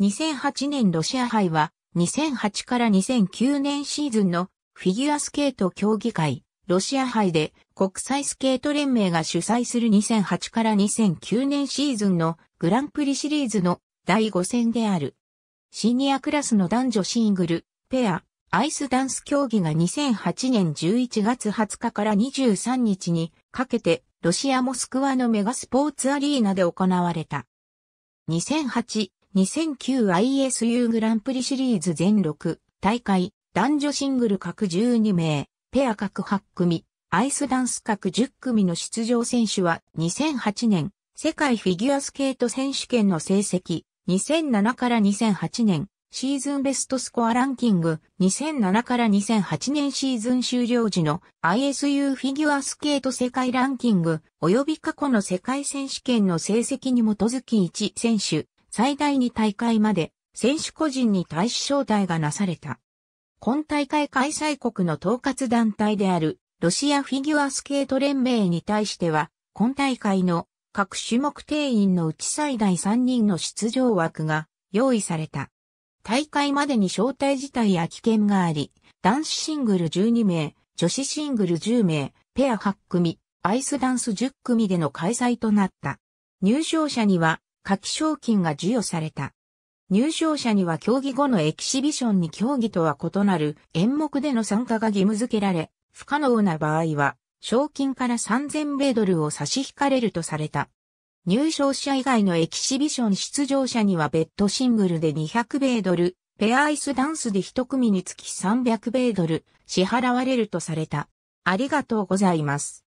2008年ロシア杯は2008から2009年シーズンのフィギュアスケート競技会、ロシア杯で国際スケート連盟が主催する2008から2009年シーズンのグランプリシリーズの第5戦である。シニアクラスの男女シングル、ペア、アイスダンス競技が2008年11月20日から23日にかけてロシアモスクワのメガスポーツアリーナで行われた。2008 2009ISU グランプリシリーズ全6大会、男女シングル各12名、ペア各8組、アイスダンス各10組の出場選手は2008年、世界フィギュアスケート選手権の成績、2007から2008年、シーズンベストスコアランキング、2007から2008年シーズン終了時の ISU フィギュアスケート世界ランキング、及び過去の世界選手権の成績に基づき1選手、最大に大会まで選手個人に対し招待がなされた。今大会開催国の統括団体であるロシアフィギュアスケート連盟に対しては、今大会の各種目定員のうち最大3人の出場枠が用意された。大会までに招待自体や危険があり、男子シングル12名、女子シングル10名、ペア8組、アイスダンス10組での開催となった。入賞者には夏季賞金が授与された。入賞者には競技後のエキシビションに競技とは異なる演目での参加が義務付けられ、不可能な場合は、賞金から3000米ドルを差し引かれるとされた。入賞者以外のエキシビション出場者には別途シングルで200米ドル、ペアアイスダンスで1組につき300米ドル支払われるとされた。ありがとうございます。